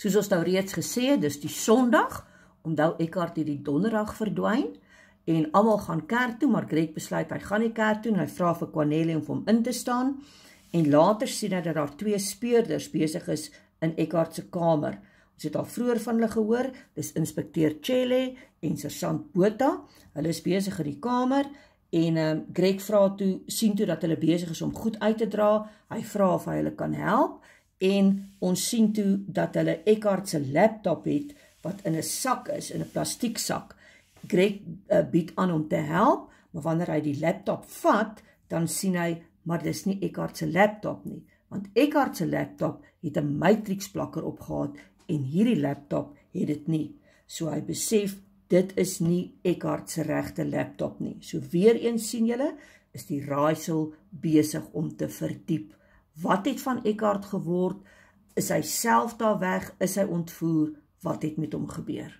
Soos ons nou reeds gesê het, dis die Sondag. Onthou Eckhart hierdie Donderdag verdwyn en almal gaan kerk toe, maar Greg besluit hy gaan nie kerk toe nie. Hy vra vir Cornelia om hom in te staan en later sien hy dat daar twee speurders besig is in Eckhart se kamer. Ons het al vroeër van hulle gehoor, dis inspekteur Chelle en sergeant Botha. Hulle is besig in die kamer. En um, Greg vra toe, sien toe dat hulle besig is om goed uit te dra. Hy vra of hy hulle kan help en ons sien toe dat hulle Eckhart se laptop het wat in 'n sak is in 'n plastiek sak. Greg uh, bied aan om te help, maar wanneer hy die laptop vat, dan sien hy maar dis nie Eckhart se laptop nie, want Eckhart se laptop het 'n matrix plakker op gehad en hierdie laptop het dit nie. So hy besef dit is nie Eckhart se regte laptop nie. So weer eens sien julle is die raaisel besig om te verdiep. Wat het van Eckhart geword? Is hy self daar weg? Is hy ontvoer? Wat het met hom gebeur?